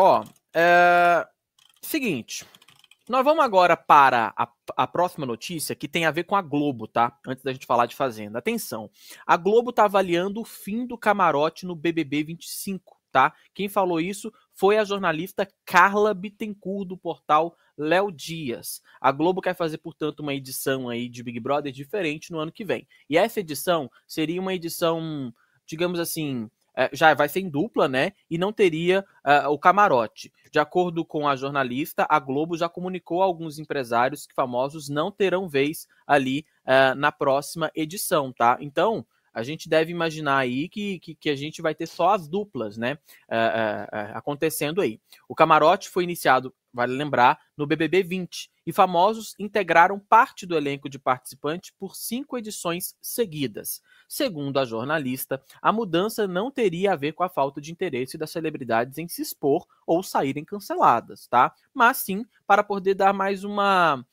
Ó, é... seguinte. Nós vamos agora para a, a, próxima notícia que tem a ver com a Globo, tá? Antes da gente falar de Fazenda. Atenção. A Globo tá avaliando o fim do camarote no BBB 25, tá? Quem falou isso foi a jornalista Carla Bittencourt do portal Léo Dias. A Globo quer fazer, portanto, uma edição aí de Big Brother diferente no ano que vem. E essa edição seria uma edição, digamos assim, eh, já vai ser em dupla, né? E não teria uh, o camarote. De acordo com a jornalista, a Globo já comunicou a alguns empresários que famosos não terão vez ali uh, na próxima edição, tá? Então, a gente deve imaginar aí que, que, que, a gente vai ter só as duplas, né? Uh, uh, uh, acontecendo aí. O camarote foi iniciado vale lembrar, no BBB 20, e famosos integraram parte do elenco de participantes por cinco edições seguidas. Segundo a jornalista, a mudança não teria a ver com a falta de interesse das celebridades em se expor ou saírem canceladas, tá? Mas sim para poder dar mais uma,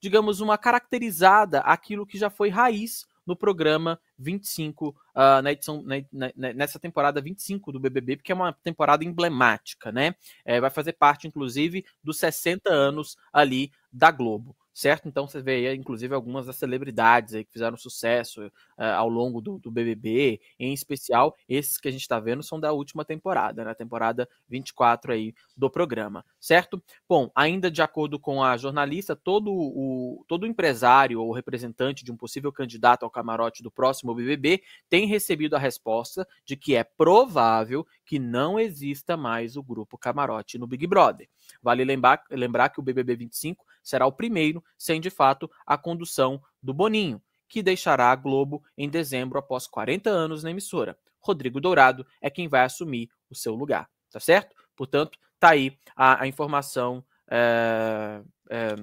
digamos, uma caracterizada àquilo que já foi raiz no programa 25, uh, ah, na edição, na, na, nessa temporada 25 do BBB, porque é uma temporada emblemática, né? É, vai fazer parte, inclusive, dos 60 anos ali da Globo certo? Então você vê aí, inclusive, algumas das celebridades aí que fizeram sucesso uh, ao longo do, do, BBB, em especial, esses que a gente está vendo são da última temporada, na né? temporada 24 aí do programa, certo? Bom, ainda de acordo com a jornalista, todo o todo empresário ou representante de um possível candidato ao camarote do próximo BBB tem recebido a resposta de que é provável que não exista mais o grupo camarote no Big Brother. Vale lembrar, lembrar que o BBB 25 será o primeiro sem de fato a condução do Boninho, que deixará a Globo em dezembro após 40 anos na emissora. Rodrigo Dourado é quem vai assumir o seu lugar, tá certo? Portanto, tá aí a, a informação. É, é,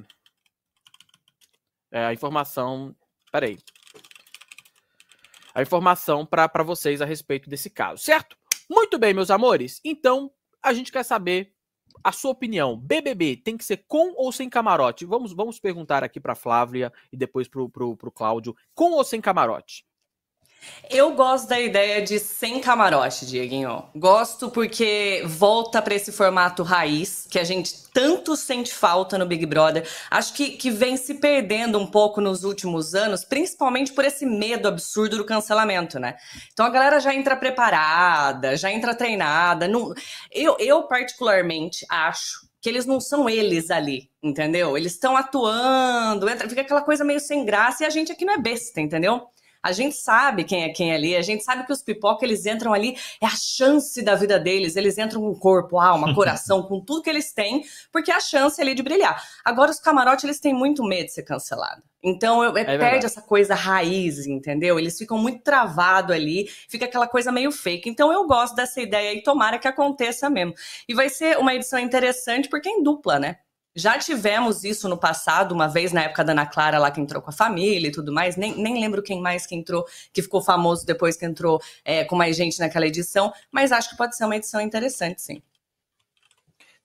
é, a informação. Peraí. A informação para vocês a respeito desse caso, certo? Muito bem, meus amores. Então, a gente quer saber a sua opinião. BBB tem que ser com ou sem camarote? Vamos, vamos perguntar aqui para Flávia e depois para o Cláudio. Com ou sem camarote? Eu gosto da ideia de sem camarote, Dieguinho. Gosto porque volta para esse formato raiz que a gente tanto sente falta no Big Brother. Acho que, que vem se perdendo um pouco nos últimos anos, principalmente por esse medo absurdo do cancelamento, né? Então a galera já entra preparada, já entra treinada. Não... Eu, eu, particularmente, acho que eles não são eles ali, entendeu? Eles estão atuando, entra, fica aquela coisa meio sem graça e a gente aqui não é besta, entendeu? A gente sabe quem é quem é ali, a gente sabe que os pipoca eles entram ali, é a chance da vida deles, eles entram com corpo, alma, coração, com tudo que eles têm, porque é a chance ali de brilhar. Agora os camarotes eles têm muito medo de ser cancelado. Então eu, eu é, é perde verdade. essa coisa raiz, entendeu? Eles ficam muito travado ali, fica aquela coisa meio fake. Então eu gosto dessa ideia e tomara que aconteça mesmo. E vai ser uma edição interessante porque é em dupla, né? Já tivemos isso no passado, uma vez na época da Ana Clara lá que entrou com a família e tudo mais. Nem, nem lembro quem mais que entrou, que ficou famoso depois que entrou é, com mais gente naquela edição, mas acho que pode ser uma edição interessante, sim.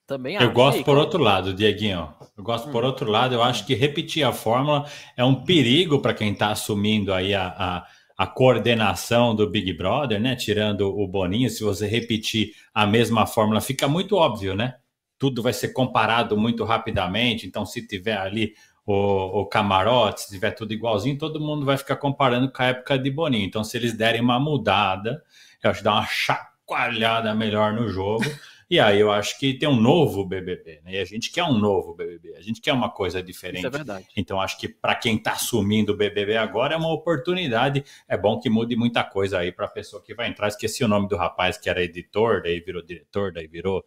Também Eu gosto aí, por outro lado, Dieguinho. Eu gosto hum. por outro lado, eu acho que repetir a fórmula é um perigo para quem está assumindo aí a, a a coordenação do Big Brother, né? Tirando o Boninho, se você repetir a mesma fórmula, fica muito óbvio, né? tudo vai ser comparado muito rapidamente. Então, se tiver ali o, o camarote, se tiver tudo igualzinho, todo mundo vai ficar comparando com a época de Boninho. Então, se eles derem uma mudada, eu acho que dá uma chacoalhada melhor no jogo. E aí eu acho que tem um novo BBB, né? E a gente quer um novo BBB, a gente quer uma coisa diferente. Isso é verdade. Então acho que para quem está assumindo o BBB agora é uma oportunidade. É bom que mude muita coisa aí para a pessoa que vai entrar. Esqueci o nome do rapaz que era editor, daí virou diretor, daí virou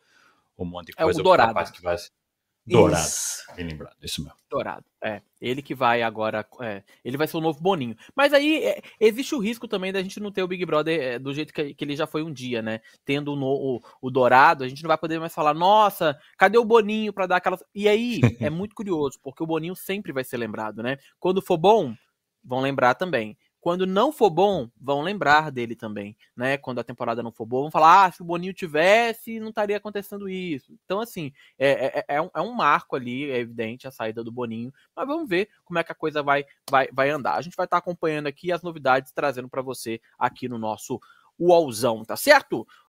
um monte de coisa. É o Dourado. que vai... Dourado, isso. bem lembrado, isso mesmo. Dourado, é. Ele que vai agora, é, ele vai ser o novo Boninho. Mas aí é, existe o risco também da gente não ter o Big Brother é, do jeito que, que, ele já foi um dia, né? Tendo no, o, o, Dourado, a gente não vai poder mais falar, nossa, cadê o Boninho para dar aquela... E aí, é muito curioso, porque o Boninho sempre vai ser lembrado, né? Quando for bom, vão lembrar também. Quando não for bom, vão lembrar dele também, né? Quando a temporada não for boa, vão falar: ah, se o Boninho tivesse, não estaria acontecendo isso. Então, assim, é, é, é, é, um, é um marco ali, é evidente, a saída do Boninho. Mas vamos ver como é que a coisa vai, vai, vai andar. A gente vai estar acompanhando aqui as novidades, trazendo para você aqui no nosso UOLzão, tá certo?